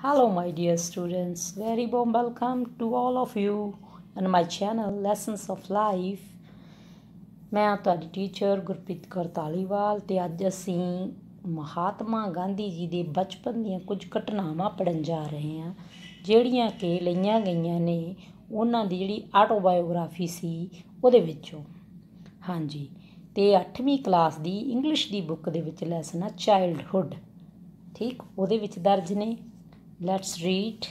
Hello my dear students, very warm welcome to all of you on my channel Lessons of Life. ਮੈਂ ਤੁਹਾਡੀ teacher Gurpreet Kaur Taliwal ਤੇ ਅੱਜ ਅਸੀਂ ਮਹਾਤਮਾ ਗਾਂਧੀ ਜੀ ਦੇ ਬਚਪਨ ਦੀਆਂ ਕੁਝ ਘਟਨਾਵਾਂ ਪੜਨ ਜਾ ਰਹੇ ਹਾਂ ਜਿਹੜੀਆਂ ਕਿ ਲਈਆਂ ਗਈਆਂ ਨੇ ਉਹਨਾਂ ਦੀ ਜਿਹੜੀ ਆਟੋਬਾਇਓਗ੍ਰਾਫੀ ਸੀ ਉਹਦੇ ਵਿੱਚੋਂ ਹਾਂਜੀ ਤੇ 8ਵੀਂ ਕਲਾਸ ਦੀ ਇੰਗਲਿਸ਼ ਦੀ ਬੁੱਕ ਦੇ ਵਿੱਚ ਲੈਸਨ ਆ ਚਾਈਲਡਹੁੱਡ ਠੀਕ ਉਹਦੇ ਵਿੱਚ ਦਰਜ ਨੇ ਲੈਟਸ ਰੀਡ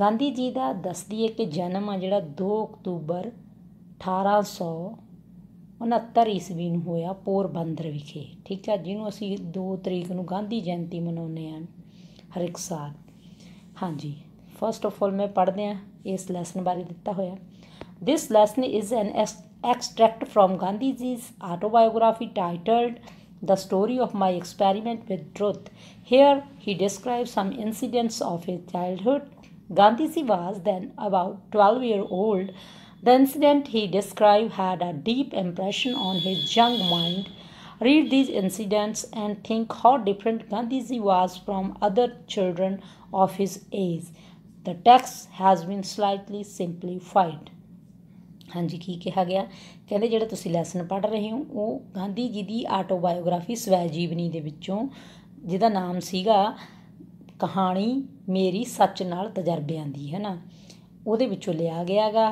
ਗਾਂਧੀ ਜੀ ਦਾ ਦੱਸਦੀ ਹੈ ਕਿ ਜਨਮ ਆ ਜਿਹੜਾ 2 ਅਕਤੂਬਰ 1869 ਈਸਵੀ ਨੂੰ ਹੋਇਆ ਪੋਰਬੰਦਰ ਵਿਖੇ ਠੀਕ ਹੈ ਜਿਹਨੂੰ ਅਸੀਂ 2 ਤਰੀਕ ਨੂੰ ਗਾਂਧੀ ਜਯੰਤੀ ਮਨਾਉਂਦੇ ਹਾਂ ਹਰ ਇੱਕ ਸਾਲ ਹਾਂਜੀ ਫਸਟ ਆਫ ਆਲ ਮੈਂ ਪੜ੍ਹਦੇ ਆ ਇਸ ਲੈਸਨ ਬਾਰੇ ਦਿੱਤਾ ਹੋਇਆ lesson is an an from Gandhi Gandhi's autobiography titled the story of my experiment with truth. Here he describes some incidents of his childhood. Gandhiji was then about 12 years old. The incident he described had a deep impression on his young mind. Read these incidents and think how different Gandhiji was from other children of his age. The text has been slightly simplified. ਹਾਂਜੀ ਕੀ ਕਿਹਾ ਗਿਆ ਕਹਿੰਦੇ ਜਿਹੜਾ ਤੁਸੀਂ lesson ਪੜ੍ਹ ਰਹੇ ਹੋ ਉਹ ਗਾਂਧੀ ਜੀ ਦੀ ਆਟੋਬਾਇਓਗ੍ਰਾਫੀ ਸਵੈ ਜੀਵਨੀ ਦੇ ਵਿੱਚੋਂ ਜਿਹਦਾ ਨਾਮ ਸੀਗਾ ਕਹਾਣੀ ਮੇਰੀ ਸੱਚ ਨਾਲ ਤਜਰਬਿਆਂ ਦੀ ਹੈ ਨਾ ਉਹਦੇ ਵਿੱਚੋਂ ਲਿਆ ਗਿਆਗਾ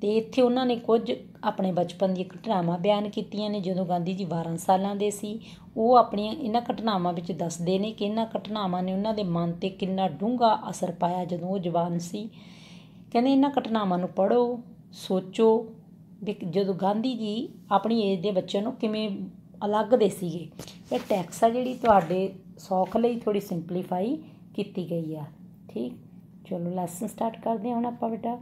ਤੇ ਇੱਥੇ ਉਹਨਾਂ ਨੇ ਕੁਝ ਆਪਣੇ ਬਚਪਨ ਦੀਆਂ ਘਟਨਾਵਾਂ ਬਿਆਨ ਕੀਤੀਆਂ ਨੇ ਜਦੋਂ ਗਾਂਧੀ ਜੀ 12 ਸਾਲਾਂ ਦੇ ਸੀ ਉਹ ਆਪਣੀਆਂ ਇਹਨਾਂ ਘਟਨਾਵਾਂ ਵਿੱਚ ਦੱਸਦੇ ਨੇ ਕਿ ਇਹਨਾਂ ਘਟਨਾਵਾਂ ਨੇ ਉਹਨਾਂ ਦੇ ਮਨ ਤੇ ਕਿੰਨਾ ਡੂੰਘਾ ਅਸਰ ਪਾਇਆ ਜਦੋਂ ਉਹ ਜਵਾਨ ਸੀ ਕਹਿੰਦੇ ਇਹਨਾਂ ਘਟਨਾਵਾਂ ਨੂੰ ਪੜੋ ਸੋਚੋ ਵੀ ਜਦੋਂ ਗਾਂਧੀ ਜੀ ਆਪਣੀ ਏਜ ਦੇ ਬੱਚਿਆਂ ਨੂੰ ਕਿਵੇਂ ਅਲੱਗ ਦੇ ਸੀਗੇ ਇਹ ਟੈਕਸ ਆ ਜਿਹੜੀ ਤੁਹਾਡੇ ਸੌਖ ਲਈ ਥੋੜੀ ਸਿੰਪਲੀਫਾਈ ਕੀਤੀ ਗਈ ਆ ਠੀਕ ਚਲੋ ਲੈਸਨ ਸਟਾਰਟ ਕਰਦੇ ਹਾਂ ਹੁਣ ਆਪਾਂ ਬੇਟਾ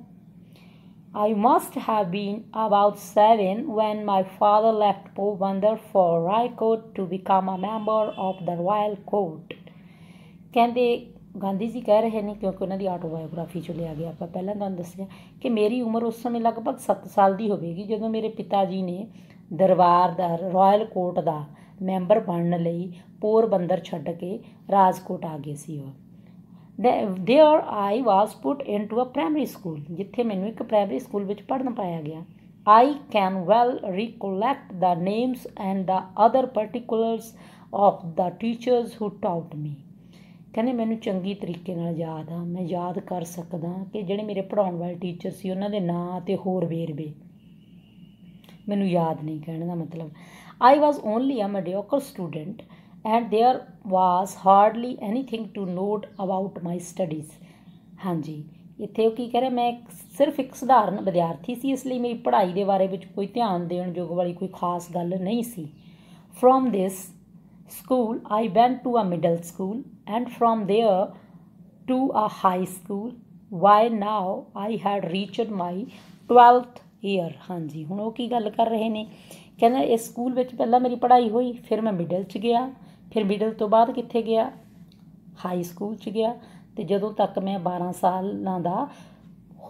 I must have been about 7 when my father left Porbandar for Rajkot to become a member of the royal court ਕਹਿੰਦੇ ਗਾਂਧੀ ਜੀ ਕਹਿ ਰਹੇ ਨੇ ਕਿਉਂਕਿ ਉਹਨਾਂ ਦੀ ਆਟੋਬਾਇਓਗ੍ਰਾਫੀ 'ਚੋਂ ਲਿਆ ਗਿਆ ਆਪਾਂ ਪਹਿਲਾਂ ਤੁਹਾਨੂੰ ਦੱਸਿਆ ਕਿ ਮੇਰੀ ਉਮਰ ਉਸ ਸਮੇਂ ਲਗਭਗ 7 ਸਾਲ ਦੀ ਹੋਵੇਗੀ ਜਦੋਂ ਮੇਰੇ ਪਿਤਾ ਜੀ ਨੇ ਦਰਬਾਰ ਦਾ ਰਾਇਲ ਕੋਰਟ ਦਾ ਮੈਂਬਰ ਬਣਨ ਲਈ ਪੋਰਬੰਦਰ ਛੱਡ ਕੇ ਰਾਜਕੋਟ ਆ ਗਏ ਸੀ ਉਹ there I was put into a primary school ਜਿੱਥੇ ਮੈਨੂੰ ਇੱਕ ਪ੍ਰਾਇਮਰੀ ਸਕੂਲ ਵਿੱਚ ਪੜਨ ਪਾਇਆ ਗਿਆ I can well recollect the names and the other particulars of the teachers who taught me ਕਹਿੰਦੇ ਮੈਨੂੰ ਚੰਗੀ ਤਰੀਕੇ ਨਾਲ ਯਾਦ ਆ ਮੈਂ ਯਾਦ ਕਰ ਸਕਦਾ ਕਿ ਜਿਹੜੇ ਮੇਰੇ ਪੜਾਉਣ ਵਾਲੇ ਟੀਚਰ ਸੀ ਉਹਨਾਂ ਦੇ ਨਾਂ ਤੇ ਹੋਰ ਵੇਰਵੇ ਮੈਨੂੰ ਯਾਦ ਨਹੀਂ ਕਹਿਣ ਦਾ ਮਤਲਬ I was only a mediocre student and there was hardly anything to note about my studies ਹਾਂਜੀ ਇੱਥੇ ਉਹ ਕੀ ਕਹਿ ਰਿਹਾ ਮੈਂ ਸਿਰਫ ਇੱਕ ਸਧਾਰਨ ਵਿਦਿਆਰਥੀ ਸੀ ਇਸ ਲਈ ਮੇਰੀ ਪੜ੍ਹਾਈ ਦੇ ਬਾਰੇ ਵਿੱਚ ਕੋਈ ਧਿਆਨ ਦੇਣ ਯੋਗ ਵਾਲੀ ਕੋਈ ਖਾਸ ਗੱਲ ਨਹੀਂ ਸੀ from this school, I went to a middle school and from there to a high school. Why now I had reached my 12th year. ਹਾਂਜੀ ਹੁਣ ਉਹ ਕੀ ਗੱਲ ਕਰ ਰਹੇ ਨੇ ਕਹਿੰਦਾ ਇਸ ਸਕੂਲ ਵਿੱਚ ਪਹਿਲਾਂ ਮੇਰੀ ਪੜ੍ਹਾਈ ਹੋਈ ਫਿਰ ਮੈਂ ਮਿਡਲ 'ਚ ਗਿਆ ਫਿਰ ਮਿਡਲ ਤੋਂ ਬਾਅਦ ਕਿੱਥੇ ਗਿਆ ਹਾਈ ਸਕੂਲ 'ਚ ਗਿਆ ਤੇ ਜਦੋਂ ਤੱਕ ਮੈਂ 12 ਸਾਲਾਂ ਦਾ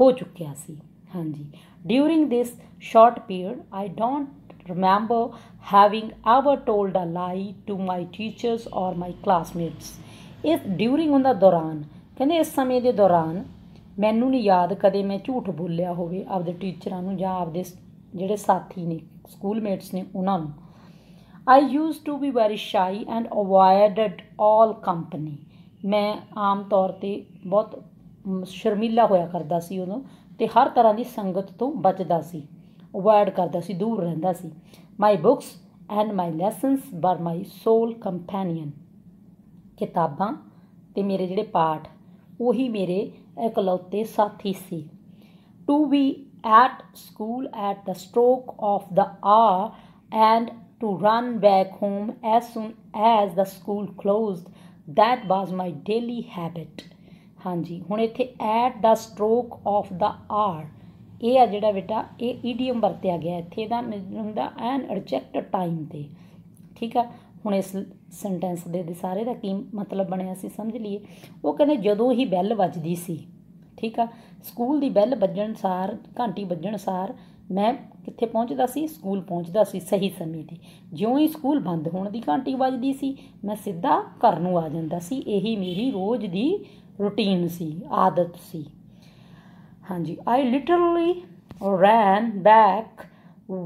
ਹੋ ਚੁੱਕਿਆ ਸੀ ਹਾਂਜੀ during this short period i don't remember having ever told a lie to my teachers or my classmates ਇਸ ਡਿਊਰਿੰਗ ਹੁੰਦਾ ਦੌਰਾਨ ਕਹਿੰਦੇ ਇਸ ਸਮੇਂ ਦੇ ਦੌਰਾਨ ਮੈਨੂੰ ਨਹੀਂ ਯਾਦ ਕਦੇ ਮੈਂ ਝੂਠ ਬੋਲਿਆ ਹੋਵੇ ਆਪਦੇ ਟੀਚਰਾਂ ਨੂੰ ਜਾਂ ਆਪਦੇ ਜਿਹੜੇ ਸਾਥੀ ਨੇ ਸਕੂਲਮੇਟਸ ਨੇ ਉਹਨਾਂ ਨੂੰ I use to be very shy and avoided all company ਮੈਂ ਆਮ ਤੌਰ ਤੇ ਬਹੁਤ ਸ਼ਰਮੀਲਾ ਹੋਇਆ ਕਰਦਾ ਸੀ ਉਦੋਂ ਤੇ ਹਰ ਤਰ੍ਹਾਂ ਦੀ ਸੰਗਤ ਤੋਂ ਬਚਦਾ ਸੀ ਅਵਾਇਡ ਕਰਦਾ ਸੀ ਦੂਰ ਰਹਿੰਦਾ ਸੀ my books and my lessons were my sole companion ਕਿਤਾਬਾਂ ਤੇ ਮੇਰੇ ਜਿਹੜੇ ਪਾਠ ਉਹੀ ਮੇਰੇ ਇਕਲੌਤੇ ਸਾਥੀ ਸੀ to be at school at the stroke of the hour and to run back home as soon as the school closed that was my daily habit ਹਾਂਜੀ ਹੁਣ ਇੱਥੇ at the stroke of the hour ਇਹ ਆ ਜਿਹੜਾ ਬੇਟਾ ਇਹ idiom ਵਰਤਿਆ ਗਿਆ ਇੱਥੇ ਦਾ ਹੁੰਦਾ ਐਨ ਐਡਜੈਕਟ ਟਾਈਮ ਤੇ ਠੀਕ ਆ ਹੁਣ ਇਸ ਸੈਂਟੈਂਸ ਦੇ ਦੇ ਸਾਰੇ ਦਾ ਕੀ ਮਤਲਬ ਬਣਿਆ ਸੀ ਸਮਝ ਲਈਏ ਉਹ ਕਹਿੰਦੇ ਜਦੋਂ ਹੀ ਬੈਲ ਵੱਜਦੀ ਸੀ ਠੀਕ ਆ ਸਕੂਲ ਦੀ ਬੈਲ ਵੱਜਣ ਸਾਰ ਘੰਟੀ ਵੱਜਣ ਸਾਰ ਮੈਂ ਕਿੱਥੇ ਪਹੁੰਚਦਾ ਸੀ ਸਕੂਲ ਪਹੁੰਚਦਾ ਸੀ ਸਹੀ ਸਮੇਂ ਤੇ ਜਿਉਂ ਹੀ ਸਕੂਲ ਬੰਦ ਹੋਣ ਦੀ ਘੰਟੀ ਵੱਜਦੀ ਸੀ ਮੈਂ ਸਿੱਧਾ ਘਰ ਨੂੰ ਆ ਜਾਂਦਾ ਸੀ ਇਹੀ ਮੇਰੀ ਰੋਜ਼ ਦੀ ਰੁਟੀਨ ਸੀ ਆਦਤ ਸੀ ਹਾਂਜੀ I literally ran back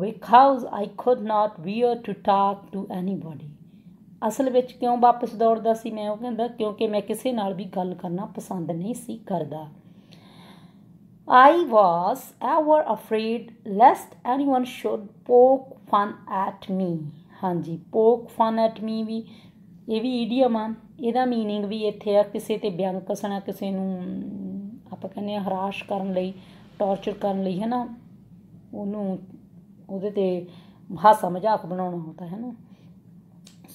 because I could not bear to talk to anybody ਅਸਲ ਵਿੱਚ ਕਿਉਂ ਵਾਪਸ ਦੌੜਦਾ ਸੀ ਮੈਂ ਉਹ ਕਹਿੰਦਾ ਕਿਉਂਕਿ ਮੈਂ ਕਿਸੇ ਨਾਲ ਵੀ ਗੱਲ ਕਰਨਾ ਪਸੰਦ ਨਹੀਂ ਸੀ ਕਰਦਾ I was ever afraid lest anyone should poke fun at me ਹਾਂਜੀ ਪੋਕ ਫਨ ਐਟ ਮੀ ਵੀ ਇਹ ਵੀ ਈਡੀਅਮ ਆ ਇਹਦਾ मीनिंग ਵੀ ਇੱਥੇ ਆ ਕਿਸੇ ਤੇ ਬਿਆੰਕਸਣਾ ਕਿਸੇ ਨੂੰ ਆਪਾਂ ਕਹਿੰਦੇ ਆ ਹਰਾਸ਼ ਕਰਨ ਲਈ ਟੌਰਚਰ ਕਰਨ ਲਈ ਹੈ ਨਾ ਉਹਨੂੰ ਉਹਦੇ ਤੇ ਹਾਸਾ ਮਜ਼ਾਕ ਬਣਾਉਣਾ ਹੁੰਦਾ ਹੈ ਨਾ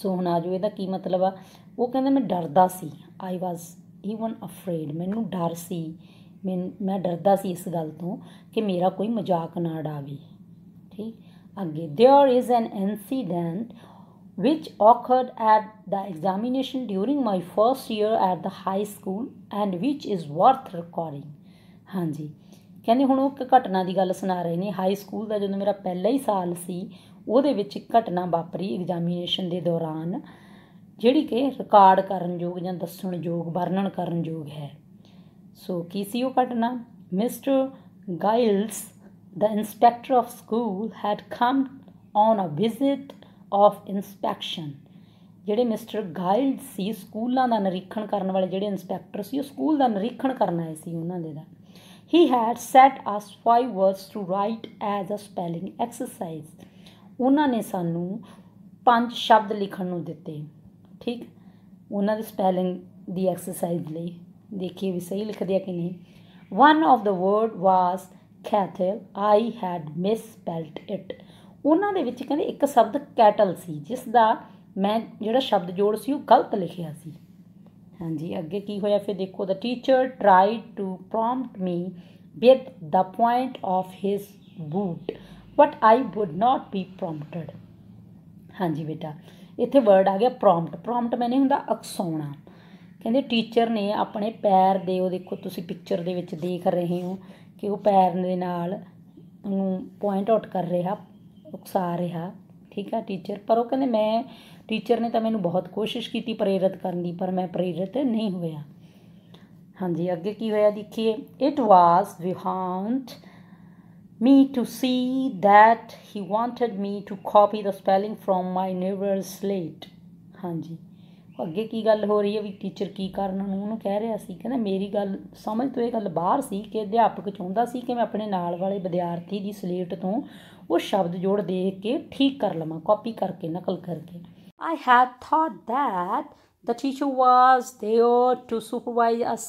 ਸੋ ਹੁਣ ਆਜੋ ਇਹਦਾ ਕੀ ਮਤਲਬ ਆ ਉਹ ਕਹਿੰਦਾ ਮੈਂ ਡਰਦਾ ਸੀ ਆਈ ਵਾਸ ਈਵਨ ਅਫਰੇਡ ਮੈਨੂੰ ਡਰ ਸੀ ਮੈਂ ਮੈਂ ਡਰਦਾ ਸੀ ਇਸ ਗੱਲ ਤੋਂ ਕਿ ਮੇਰਾ ਕੋਈ ਮਜ਼ਾਕ ਨਾ ਡਾਵੇ ਠੀਕ ਅੱਗੇ there is an incident which occurred at the examination during my first year at the high school and which is worth recording haan ਹਾਂਜੀ ਕਹਿੰਦੇ ਹੁਣ ਉਹ ghatna di gall suna rahe ne high school da jadon mera pehla hi saal si ਉਹਦੇ ਵਿੱਚ ਇੱਕ ਘਟਨਾ ਵਾਪਰੀ examination ਦੇ ਦੌਰਾਨ ਜਿਹੜੀ ਕਿ ਰਿਕਾਰਡ ਕਰਨ ਯੋਗ ਜਾਂ dassan yog varnan karan yog hai so ki si oh ghatna mr giles the inspector of school had come on a visit of inspection ਜਿਹੜੇ ਮਿਸਟਰ ਗਾਈਲਡ ਸੀ ਸਕੂਲਾਂ ਦਾ ਨਿਰੀਖਣ ਕਰਨ ਵਾਲੇ ਜਿਹੜੇ ਇਨਸਪੈਕਟਰ ਸੀ ਉਹ ਸਕੂਲ ਦਾ ਨਿਰੀਖਣ ਕਰਨ ਆਏ ਸੀ ਉਹਨਾਂ ਦੇ ਦਾ ਹੀ had set us five words to write as a spelling exercise ਉਹਨਾਂ ਨੇ ਸਾਨੂੰ ਪੰਜ ਸ਼ਬਦ ਲਿਖਣ ਨੂੰ ਦਿੱਤੇ ਠੀਕ ਉਹਨਾਂ ਦੀ ਸਪੈਲਿੰਗ ਦੀ ਐਕਸਰਸਾਈਜ਼ ਲਈ ਦੇਖੀਏ ਵੀ ਸਹੀ ਲਿਖਦੇ ਆ ਕਿ ਨਹੀਂ one of the word was kettle I had misspelled it ਉਹਨਾਂ ਦੇ ਵਿੱਚ ਕਹਿੰਦੇ ਇੱਕ ਸ਼ਬਦ ਕੈਟਲ ਸੀ ਜਿਸ ਦਾ ਮੈਂ ਜਿਹੜਾ ਸ਼ਬਦ ਜੋੜ ਸੀ ਉਹ ਗਲਤ ਲਿਖਿਆ ਸੀ ਹਾਂਜੀ ਅੱਗੇ ਕੀ ਹੋਇਆ ਫਿਰ ਦੇਖੋ the teacher tried to prompt me with the point of his boot but I would not be prompted ਹਾਂਜੀ ਬੇਟਾ ਇੱਥੇ ਵਰਡ ਆ ਗਿਆ ਪ੍ਰੋਮਪਟ ਪ੍ਰੋਮਪਟ ਮੈਨੇ ਹੁੰਦਾ ਅਕਸਾਉਣਾ ਕਹਿੰਦੇ ਟੀਚਰ ਨੇ ਆਪਣੇ ਪੈਰ ਦੇ ਉਹ ਦੇਖੋ ਤੁਸੀਂ ਪਿਕਚਰ ਦੇ ਵਿੱਚ ਦੇਖ ਰਹੇ ਹੋ ਕਿ ਉਹ ਪੈਰ ਦੇ ਨਾਲ ਨੂੰ ਪੁਆਇੰਟ ਆਊਟ ਕਰ ਰਿਹਾ ਉਕਸਾ ਰਿਹਾ ਠੀਕ ਆ ਟੀਚਰ ਪਰ ਉਹ ਕਹਿੰਦੇ ਮੈਂ ਟੀਚਰ ਨੇ ਤਾਂ ਮੈਨੂੰ ਬਹੁਤ ਕੋਸ਼ਿਸ਼ ਕੀਤੀ ਪ੍ਰੇਰਿਤ ਕਰਨ ਦੀ ਪਰ ਮੈਂ ਪ੍ਰੇਰਿਤ ਨਹੀਂ ਹੋਇਆ ਹਾਂਜੀ ਅੱਗੇ ਕੀ ਹੋਇਆ ਦੇਖੀਏ it was beyond me to see that he wanted me to copy the spelling from my neighbour slate ਹਾਂਜੀ ਅੱਗੇ ਕੀ ਗੱਲ ਹੋ ਰਹੀ ਹੈ ਵੀ ਟੀਚਰ ਕੀ ਕਰਨ ਨੂੰ ਉਹਨੂੰ ਕਹਿ ਰਿਹਾ ਸੀ ਕਹਿੰਦਾ ਮੇਰੀ ਗੱਲ ਸਮਝ ਤੋਂ ਇਹ ਗੱਲ ਬਾਹਰ ਸੀ ਕਿ ਅਧਿਆਪਕ ਚਾਹੁੰਦਾ ਸੀ ਕਿ ਮੈਂ ਆਪਣੇ ਨਾਲ ਵਾਲੇ ਵਿਦਿਆਰਥੀ ਦੀ ਸਲੇਟ ਤੋਂ ਉਹ ਸ਼ਬਦ ਜੋੜ ਦੇਖ ਕੇ ਠੀਕ ਕਰ ਲਵਾਂ ਕਾਪੀ ਕਰਕੇ ਨਕਲ ਕਰਕੇ I had thought that the teacher was there to supervise us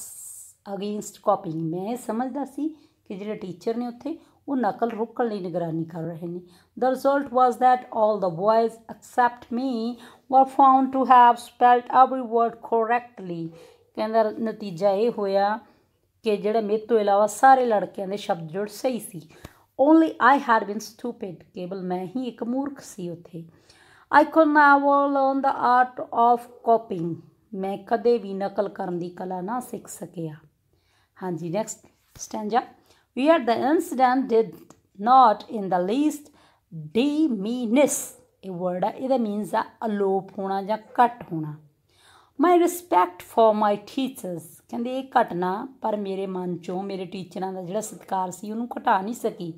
against copying ਮੈਂ ਸਮਝਦਾ ਸੀ ਕਿ ਜਿਹੜਾ ਟੀਚਰ ਨੇ ਉੱਥੇ ਉਹ ਨਕਲ ਰੁਕਣ ਲਈ ਨਿਗਰਾਨੀ ਕਰ ਰਹੇ ਨੇ the result was that all the boys except me were found to have spelled every word correctly ਕਹਿੰਦਾ ਨਤੀਜਾ ਇਹ ਹੋਇਆ ਕਿ ਜਿਹੜੇ ਮੇਰੇ ਤੋਂ ਇਲਾਵਾ ਸਾਰੇ ਲੜਕਿਆਂ ਦੇ ਸ਼ਬਦ ਜੋੜ ਸਹੀ ਸੀ only I had been stupid ਕੇਵਲ ਮੈਂ ਹੀ ਇੱਕ ਮੂਰਖ ਸੀ ਉੱਥੇ I could never learn the art of copying ਮੈਂ ਕਦੇ ਵੀ ਨਕਲ ਕਰਨ ਦੀ ਕਲਾ ਨਾ ਸਿੱਖ ਸਕਿਆ ਹਾਂਜੀ next stanza yet the incident did not in the least diminish a word it means a alop hona ya kat hona my respect for my teachers kende eh ghatna par mere man cho mere teacheran da jehda satkar si onu ghata nahi saki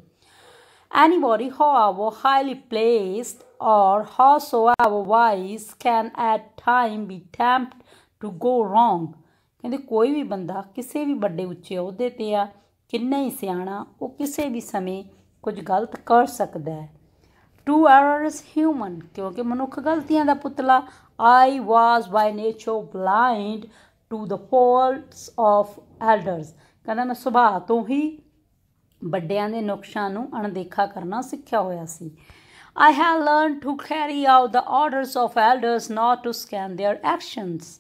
anybody who are highly placed or howsoever wise can at time be tempted to go wrong ਕਹਿੰਦੇ koi ਵੀ banda ਕਿਸੇ ਵੀ bade ਉੱਚੇ ਅਹੁਦੇ te a ਕਿੰਨਾ ਹੀ ਸਿਆਣਾ ਉਹ ਕਿਸੇ ਵੀ ਸਮੇਂ ਕੁਝ ਗਲਤ ਕਰ ਸਕਦਾ ਹੈ ਟੂ ਅਰਰਸ ਹਿਊਮਨ ਕਿਉਂਕਿ ਮਨੁੱਖ ਗਲਤੀਆਂ ਦਾ ਪੁਤਲਾ I was by nature blind to the faults of elders ਕਹਿੰਦਾ ਮੈਂ ਸੁਭਾਅ ਤੋਂ ਹੀ ਵੱਡਿਆਂ ਦੇ ਨੁਕਸਾਂ ਨੂੰ ਅਣਦੇਖਾ ਕਰਨਾ ਸਿੱਖਿਆ ਹੋਇਆ ਸੀ I have learned to carry out the orders of elders not to scan their actions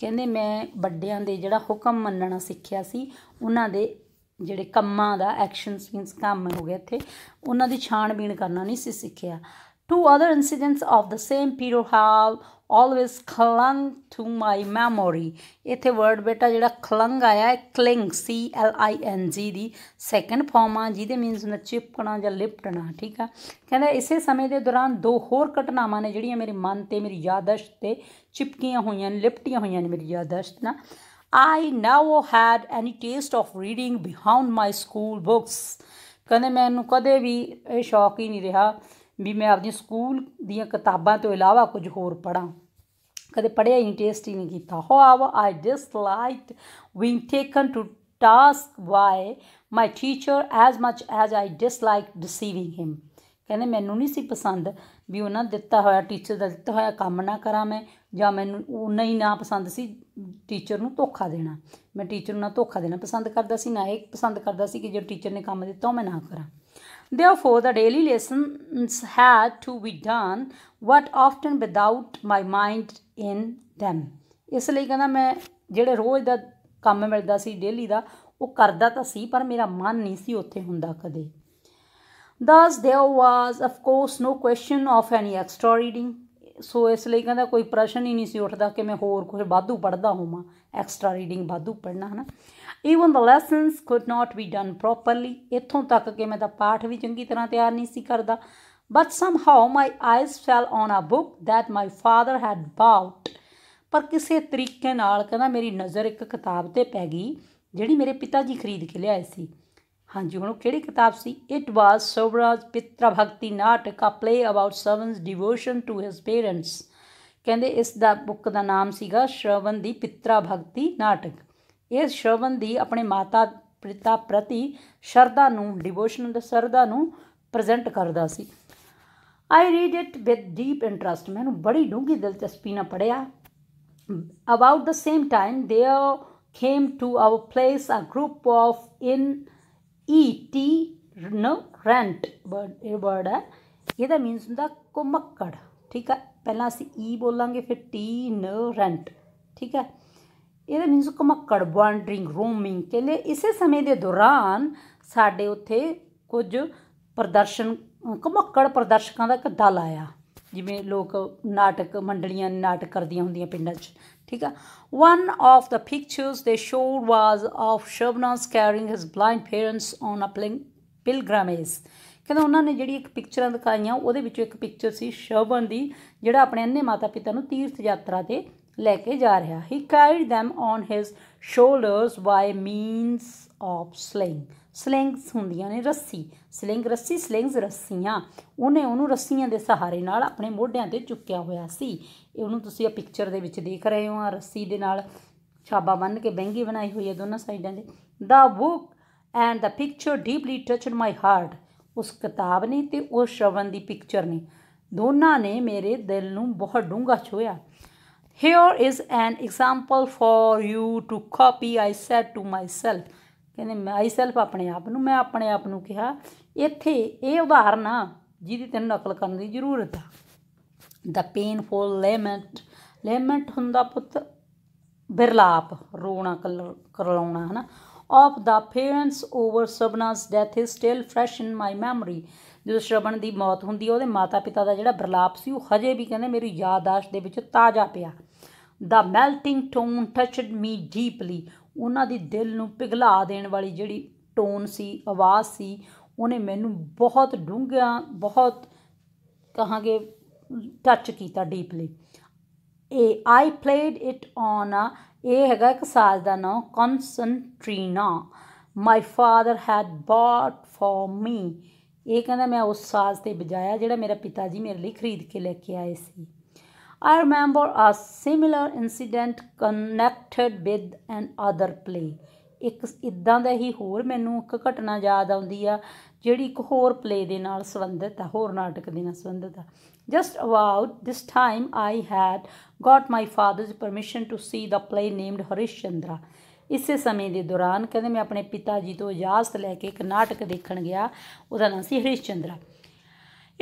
ਕਹਿੰਦੇ ਮੈਂ ਵੱਡਿਆਂ ਦੇ ਜਿਹੜਾ ਹੁਕਮ ਮੰਨਣਾ ਸਿੱਖਿਆ ਸੀ ਉਹਨਾਂ ਦੇ ਜਿਹੜੇ ਕੰਮਾਂ ਦਾ ਐਕਸ਼ਨਸ ਮੀਨਸ ਕੰਮ ਹੋ ਗਿਆ ਇੱਥੇ ਉਹਨਾਂ ਦੀ ਛਾਣਬੀਣ ਕਰਨਾ ਨਹੀਂ ਸੀ ਸਿੱਖਿਆ two other incidents of the same period have always clung to my memory ਇੱਥੇ ਵਰਡ ਬੇਟਾ ਜਿਹੜਾ ਖਲੰਗ ਆਇਆ ਹੈ ਕਲਿੰਗ ਸੀ ਐਲ ਆਈ ਐਨ ਜੀ ਦੀ ਸੈਕੰਡ ਫਾਰਮ ਆ ਜਿਹਦੇ ਮੀਨਸ ਨਾ ਚਿਪਕਣਾ ਜਾਂ ਲਿਪਟਣਾ ਠੀਕ ਆ ਕਹਿੰਦਾ ਇਸੇ ਸਮੇਂ ਦੇ ਦੌਰਾਨ ਦੋ ਹੋਰ ਘਟਨਾਵਾਂ ਨੇ ਜਿਹੜੀਆਂ ਮੇਰੇ ਮਨ ਤੇ ਮੇਰੀ ਯਾਦਸ਼ਤ ਤੇ ਚਿਪਕੀਆਂ ਹੋਈਆਂ ਨੇ ਲਿਪਟੀਆਂ ਹੋਈਆਂ ਨੇ ਮੇਰੀ ਯਾਦਸ਼ਤ ਨਾਲ I never had any taste of reading beyond my school books ਕਹਿੰਦੇ ਮੈਨੂੰ ਕਦੇ ਵੀ ਇਹ ਸ਼ੌਕ ਹੀ ਨਹੀਂ ਰਿਹਾ ਵੀ ਮੈਂ ਆਪਣੀ ਸਕੂਲ ਦੀਆਂ ਕਿਤਾਬਾਂ ਤੋਂ ਇਲਾਵਾ ਕੁਝ ਹੋਰ ਪੜਾਂ ਕਦੇ ਪੜਿਆ ਹੀ ਟੇਸਟ ਹੀ ਨਹੀਂ ਕੀਤਾ how I dislike being taken to task by my teacher as much as I dislike deceiving him ਕਹਿੰਦੇ ਮੈਨੂੰ ਨਹੀਂ ਸੀ ਪਸੰਦ ਵੀ ਉਹਨਾਂ ਦਿੱਤਾ ਹੋਇਆ ਟੀਚਰ ਦਾ ਦਿੱਤਾ ਹੋਇਆ ਕੰਮ ਨਾ ਕਰਾਂ ਮੈਂ ਜਾਂ ਮੈਨੂੰ ਉਹ ਨਹੀਂ ਨਾ ਪਸੰਦ ਸੀ ਟੀਚਰ ਨੂੰ ਧੋਖਾ ਦੇਣਾ ਮੈਂ ਟੀਚਰ ਨੂੰ ਨਾ ਧੋਖਾ ਦੇਣਾ ਪਸੰਦ ਕਰਦਾ ਸੀ ਨਾ ਇਹ ਪਸੰਦ ਕਰਦਾ ਸੀ ਕਿ ਜੇ ਟੀਚਰ ਨੇ ਕੰਮ ਦਿੱਤਾ ਉਹ ਮੈਂ ਨਾ ਕਰਾਂ therefore the daily lessons had to be done what often without my mind in them ਇਸ ਲਈ ਕਹਿੰਦਾ ਮੈਂ ਜਿਹੜੇ ਰੋਜ਼ ਦਾ ਕੰਮ ਮਿਲਦਾ ਸੀ ਡੇਲੀ ਦਾ ਉਹ ਕਰਦਾ ਤਾਂ ਸੀ ਪਰ ਮੇਰਾ ਮਨ ਨਹੀਂ ਸੀ ਉੱਥੇ ਹੁੰਦਾ ਕਦੇ thus there was of course no question of any extra reading ਸੋ ਇਸ ਲਈ ਕਹਿੰਦਾ ਕੋਈ ਪ੍ਰਸ਼ਨ ਹੀ ਨਹੀਂ ਸੀ ਉੱਠਦਾ ਕਿ ਮੈਂ ਹੋਰ ਕੁਝ ਵਾਧੂ ਪੜ੍ਹਦਾ ਹੋਵਾਂ ਐਕਸਟਰਾ ਰੀਡਿੰਗ ਵਾਧੂ ਪੜ੍ਹਨਾ ਹਨਾ even the lessons could not be done properly ਇਥੋਂ ਤੱਕ ਕਿ ਮੈਂ ਤਾਂ ਪਾਠ ਵੀ ਚੰਗੀ ਤਰ੍ਹਾਂ ਤਿਆਰ ਨਹੀਂ ਸੀ ਕਰਦਾ but somehow my eyes fell on a book that my father had bought ਪਰ ਕਿਸੇ ਤਰੀਕੇ ਨਾਲ ਕਹਿੰਦਾ ਮੇਰੀ ਨਜ਼ਰ ਇੱਕ ਕਿਤਾਬ ਤੇ ਪੈ ਗਈ ਜਿਹੜੀ ਮੇਰੇ ਪਿਤਾ ਜੀ ਖਰੀਦ ਕੇ ਲਿਆਏ ਸੀ ਹਾਂਜੀ ਹੁਣ ਉਹ ਕਿਹੜੀ ਕਿਤਾਬ ਸੀ ਇਟ ਵਾਸ ਸੋਬਰਾਜ ਪਿਤਰਾ ਭਗਤੀ ਨਾਟਕ ਆ play about Shravan's devotion to his parents ਕਹਿੰਦੇ ਇਸ ਦਾ ਬੁੱਕ ਦਾ ਨਾਮ ਸੀਗਾ ਸ਼ਰਵਨ ਦੀ ਪਿਤਰਾ ਭਗਤੀ ਨਾਟਕ ਇਹ ਸ਼ਰਵਨ ਦੀ ਆਪਣੇ ਮਾਤਾ ਪਿਤਾ ਪ੍ਰਤੀ ਸ਼ਰਧਾ ਨੂੰ ਡਿਵੋਸ਼ਨ ਦਾ ਸ਼ਰਧਾ ਨੂੰ ਪ੍ਰੈਜ਼ੈਂਟ ਕਰਦਾ ਸੀ I read it with deep interest ਮੈਨੂੰ ਬੜੀ ਡੂੰਗੀ ਦਿਲਚਸਪੀ ਨਾਲ ਪੜਿਆ about the same time there came to our place a group of itinerant word ਇਹ ਵਰਡ ਹੈ ਇਹਦਾ ਮੀਨਸ ਹੁੰਦਾ ਕੁਮੱਕੜ ਠੀਕ ਹੈ ਪਹਿਲਾਂ ਅਸੀਂ ਈ e ਬੋਲਾਂਗੇ ਫਿਰ ਟੀ ਨ ਰੈਂਟ ਠੀਕ ਹੈ ਇਹਦਾ ਮੀਨਸ ਕੁਮੱਕੜ ਵਾਂਡਰਿੰਗ ਰੋਮਿੰਗ ਕਹਿੰਦੇ ਇਸੇ ਸਮੇਂ ਦੇ ਦੌਰਾਨ ਸਾਡੇ ਉੱਥੇ ਕੁਝ ਪ੍ਰਦਰਸ਼ਨ ਕੁਮੱਕੜ ਪ੍ਰਦਰਸ਼ਕਾਂ ਦਾ ਇੱਕ ਦਲ ਆਇਆ ਜਿਵੇਂ ਲੋਕ ਨਾਟਕ ਮੰਡਲੀਆਂ ਨਾਟਕ ਕਰਦੀਆਂ ਹੁੰਦੀਆਂ ਪਿੰਡਾਂ 'ਚ ਠੀਕ ਆ one of the pictures they showed was of Shravan's carrying his blind parents on a pilgrimage ਕਹਿੰਦਾ ਉਹਨਾਂ ਨੇ ਜਿਹੜੀ ਇੱਕ ਪਿਕਚਰਾਂ ਦਿਖਾਈਆਂ ਉਹਦੇ ਵਿੱਚੋਂ ਇੱਕ ਪਿਕਚਰ ਸੀ ਸ਼ਬਨ ਦੀ ਜਿਹੜਾ ਆਪਣੇ ਅੰਨੇ ਮਾਤਾ ਪਿਤਾ ਨੂੰ ਤੀਰਥ ਯਾਤਰਾ ਤੇ ਲੈ ਕੇ ਜਾ ਰਿਹਾ he carried them on his shoulders by means of sling slings ਹੁੰਦੀਆਂ ਨੇ ਰੱਸੀ ਸਲਿੰਗ ਰੱਸੀ ਸਲਿੰਗਸ ਰੱਸੀਆਂ ਉਹਨੇ ਉਹਨੂੰ ਰੱਸੀਆਂ ਦੇ ਸਹਾਰੇ ਨਾਲ ਆਪਣੇ ਮੋਢਿਆਂ ਤੇ ਚੁੱਕਿਆ ਹੋਇਆ ਸੀ ਇਹ ਉਹਨੂੰ ਤੁਸੀਂ ਆ ਪਿਕਚਰ ਦੇ ਵਿੱਚ ਦੇਖ ਰਹੇ ਹੋ ਆ ਰੱਸੀ ਦੇ ਨਾਲ ਛਾਬਾ ਬੰਨ ਕੇ ਬੈਂਗੀ ਬਣਾਈ ਹੋਈ ਹੈ ਦੋਨਾਂ ਸਾਈਡਾਂ ਦੇ the book and the picture deeply touched my heart ਉਸ ਕਿਤਾਬ ਨੇ ਤੇ ਉਹ ਸ਼ਵਨ ਦੀ ਪਿਕਚਰ ਨੇ ਦੋਨਾਂ ਨੇ ਮੇਰੇ ਦਿਲ ਨੂੰ ਬਹੁਤ ਡੂੰਘਾ ਛੋਇਆ is an example for you to copy I said to my myself ਕਹਿੰਦੇ ਮਾਈ ਸੈਲਫ ਆਪਣੇ ਆਪ ਨੂੰ ਮੈਂ ਆਪਣੇ ਆਪ ਨੂੰ ਕਿਹਾ ਇੱਥੇ ਇਹ ਉਦਾਹਰਨ ਆ ਜਿਹਦੀ ਤੈਨੂੰ ਨਕਲ ਕਰਨ ਦੀ ਜ਼ਰੂਰਤ ਆ ਦਾ ਪੇਨਫੁਲ ਲੇਮੈਂਟ ਲੇਮੈਂਟ ਹੁੰਦਾ ਪੁੱਤ ਬਿਰਲਾਪ ਰੋਣਾ ਕਰਲਾਉਣਾ ਹਨਾ of the parents over Shravan's death is still fresh in my memory ਜਦੋਂ ਸ਼ਰਬਨ ਦੀ ਮੌਤ ਹੁੰਦੀ ਉਹਦੇ ਮਾਤਾ ਪਿਤਾ ਦਾ ਜਿਹੜਾ ਬਿਰਲਾਪ ਸੀ ਉਹ ਹਜੇ ਵੀ ਕਹਿੰਦੇ ਮੇਰੀ ਯਾਦਾਸ਼ਤ ਦੇ ਵਿੱਚ ਤਾਜ਼ਾ ਪਿਆ the melting tone touched me deeply ਉਹਨਾਂ ਦੀ ਦਿਲ ਨੂੰ ਪਿਘਲਾ ਦੇਣ ਵਾਲੀ ਜਿਹੜੀ ਟੋਨ ਸੀ ਆਵਾਜ਼ ਸੀ ਉਹਨੇ ਮੈਨੂੰ ਬਹੁਤ ਡੂੰਘਿਆ ਬਹੁਤ ਕਹਾਂਗੇ ਟੱਚ ਕੀਤਾ ਡੀਪਲੀ ਇਹ I played it on a ਇਹ ਹੈਗਾ ਇੱਕ ਸਾਜ਼ ਦਾ ਨਾਮ concertina my father had bought for me ਇਹ ਕਹਿੰਦਾ ਮੈਂ ਉਸ ਸਾਜ਼ ਤੇ ਵਜਾਇਆ ਜਿਹੜਾ ਮੇਰਾ ਪਿਤਾ ਜੀ ਮੇਰੇ ਲਈ ਖਰੀਦ ਕੇ ਲੈ ਕੇ ਆਏ ਸੀ I remember a similar incident connected with an other play. ਇੱਕ ਇਦਾਂ ਦਾ ਹੀ ਹੋਰ ਮੈਨੂੰ ਇੱਕ ਘਟਨਾ ਯਾਦ ਆਉਂਦੀ ਆ ਜਿਹੜੀ ਇੱਕ ਹੋਰ ਪਲੇ ਦੇ ਨਾਲ ਸੰਬੰਧਿਤ ਆ ਹੋਰ ਨਾਟਕ ਦੇ ਨਾਲ ਸੰਬੰਧਿਤ ਆ just about this time I had got my father's permission to see the play named Harish Chandra ਇਸੇ ਸਮੇਂ ਦੇ ਦੌਰਾਨ ਕਹਿੰਦੇ ਮੈਂ ਆਪਣੇ ਪਿਤਾ ਜੀ ਤੋਂ ਇਜਾਜ਼ਤ ਲੈ ਕੇ ਇੱਕ ਨਾਟਕ ਦੇਖਣ ਗਿਆ ਉਹਦਾ ਨਾਮ ਸੀ Harish Chandra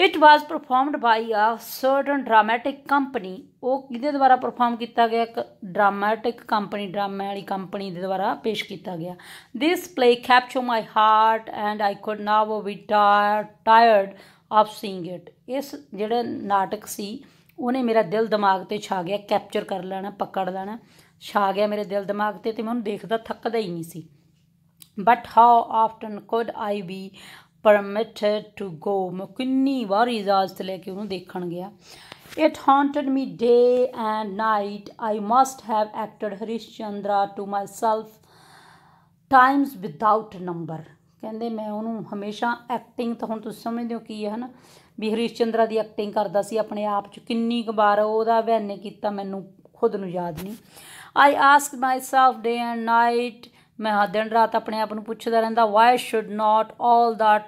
it was performed by a certain dramatic company ਉਹ ਕਿਹਦੇ ਦੁਆਰਾ ਪਰਫਾਰਮ ਕੀਤਾ ਗਿਆ ਇੱਕ ਡਰਾਮੈਟਿਕ ਕੰਪਨੀ ਡਰਾਮੇ ਵਾਲੀ ਕੰਪਨੀ ਦੇ ਦੁਆਰਾ ਪੇਸ਼ ਕੀਤਾ ਗਿਆ this play capture my heart and I could now be tired of seeing it ਇਸ ਜਿਹੜਾ ਨਾਟਕ ਸੀ ਉਹਨੇ ਮੇਰਾ ਦਿਲ ਦਿਮਾਗ ਤੇ ਛਾ ਗਿਆ ਕੈਪਚਰ ਕਰ ਲੈਣਾ ਪਕੜ ਲੈਣਾ ਛਾ ਗਿਆ ਮੇਰੇ ਦਿਲ ਦਿਮਾਗ ਤੇ ਤੇ ਮੈਂ ਉਹਨੂੰ ਦੇਖਦਾ ਥੱਕਦਾ ਹੀ ਨਹੀਂ ਸੀ but how often could I be permitted to go ਮੈਂ ਕਿੰਨੀ ਵਾਰ ਇਜਾਜ਼ਤ ਲੈ ਕੇ ਉਹਨੂੰ ਦੇਖਣ ਗਿਆ it haunted me day and night i must have acted harishchandra to myself times without number ਕਹਿੰਦੇ ਮੈਂ ਉਹਨੂੰ ਹਮੇਸ਼ਾ ਐਕਟਿੰਗ ਤਾਂ ਹੁਣ ਤੁਸੀਂ ਸਮਝਦੇ ਹੋ ਕੀ ਹੈ ਹਨਾ ਵੀ ਹਰੀਸ਼ਚੰਦਰਾ ਦੀ ਐਕਟਿੰਗ ਕਰਦਾ ਸੀ ਆਪਣੇ ਆਪ ਚ ਕਿੰਨੀ ਕੁ ਵਾਰ ਉਹਦਾ ਵੈਨੇ ਕੀਤਾ ਮੈਨੂੰ ਖੁਦ ਨੂੰ ਯਾਦ ਨਹੀਂ I ask myself day and night ਮੈਂ ਹਰ ਦਿਨ ਰਾਤ ਆਪਣੇ ਆਪ ਨੂੰ ਪੁੱਛਦਾ ਰਹਿੰਦਾ why should not all the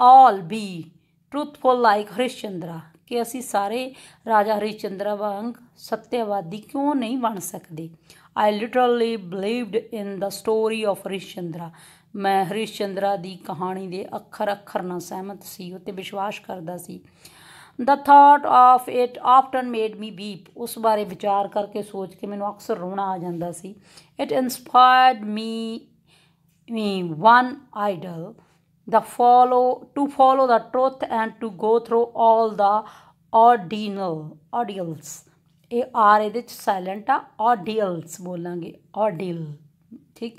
all be truthful like Harishchandra ਕਿ ਅਸੀਂ ਸਾਰੇ ਰਾਜਾ ਹਰੀਚੰਦਰ ਵਾਂਗ ਸੱਤਿਆਵਾਦੀ ਕਿਉਂ ਨਹੀਂ ਬਣ ਸਕਦੇ I literally believed in the story of Harichandra ਮੈਂ ਹਰੀਚੰਦਰਾ ਦੀ ਕਹਾਣੀ ਦੇ ਅੱਖਰ ਅੱਖਰ ਨਾਲ ਸਹਿਮਤ ਸੀ ਉਹ ਤੇ ਵਿਸ਼ਵਾਸ ਕਰਦਾ ਸੀ the thought of it often made me weep ਉਸ ਬਾਰੇ ਵਿਚਾਰ ਕਰਕੇ ਸੋਚ ਕੇ ਮੈਨੂੰ ਅਕਸਰ ਰੋਣਾ ਆ ਜਾਂਦਾ ਸੀ it inspired me me one ideal the follow to follow the truth and to go through all the ordinal ordeals ਇਹ ਆਰ ਇਹਦੇ ਚ ਸਾਇਲੈਂਟ ਆ ਆਡੀਅਲਸ ਬੋਲਾਂਗੇ ਆਡੀਅਲ ਠੀਕ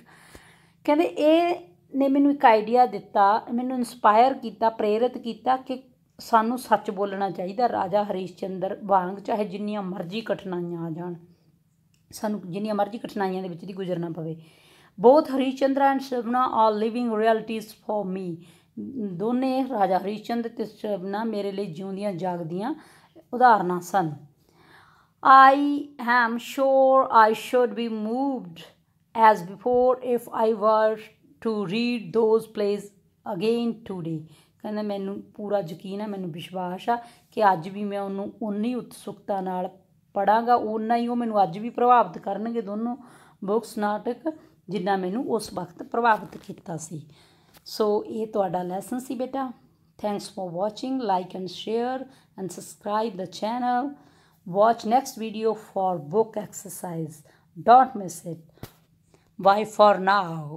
ਕਹਿੰਦੇ ਇਹ ਨੇ ਮੈਨੂੰ ਇੱਕ ਆਈਡੀਆ ਦਿੱਤਾ ਮੈਨੂੰ ਇਨਸਪਾਇਰ ਕੀਤਾ ਪ੍ਰੇਰਿਤ ਕੀਤਾ ਕਿ ਸਾਨੂੰ ਸੱਚ ਬੋਲਣਾ ਚਾਹੀਦਾ ਰਾਜਾ ਹਰੀਸ਼ ਚੰਦਰ ਵਾਂਗ ਚਾਹੇ ਜਿੰਨੀਆਂ ਮਰਜ਼ੀ ਕਠਿਨਾਈਆਂ ਆ ਜਾਣ ਸਾਨੂੰ ਜਿੰਨੀਆਂ ਮਰਜ਼ੀ ਕਠਿਨਾਈਆਂ ਦੇ ਵਿੱਚ ਦੀ ਗੁਜ਼ਰਨਾ ਪਵੇ both harichandra and ਸ਼ਬਨਾ are living realities for me ਦੋਨੇ ਰਾਜਾ ਹਰੀਚੰਦ ਤੇ ਸ਼ਬਨਾ ਮੇਰੇ ਲਈ ਜਿਉਂਦੀਆਂ ਜਾਗਦੀਆਂ ਉਦਾਹਰਨਾਂ ਸਨ I am sure I should be moved as before if I were to read those plays again today ਕਹਿੰਦਾ ਮੈਨੂੰ ਪੂਰਾ ਯਕੀਨ ਹੈ ਮੈਨੂੰ ਵਿਸ਼ਵਾਸ ਆ ਕਿ ਅੱਜ ਵੀ ਮੈਂ ਉਹਨੂੰ ਉਨੀ ਉਤਸੁਕਤਾ ਨਾਲ ਪੜਾਂਗਾ ਉਨਾ ਹੀ ਉਹ ਮੈਨੂੰ ਅੱਜ ਵੀ ਪ੍ਰਭਾਵਿਤ ਕਰਨਗੇ ਦੋਨੋਂ ਬੁੱਕਸ ਨਾਟਕ ਜਿੰਨਾ ਮੈਨੂੰ ਉਸ ਵਕਤ ਪ੍ਰਭਾਵਿਤ ਕੀਤਾ ਸੀ ਸੋ ਇਹ ਤੁਹਾਡਾ ਲੈਸਨ ਸੀ ਬੇਟਾ thanks for watching like and share and subscribe the channel watch next video for book exercise ਡੋਟ miss it bye for now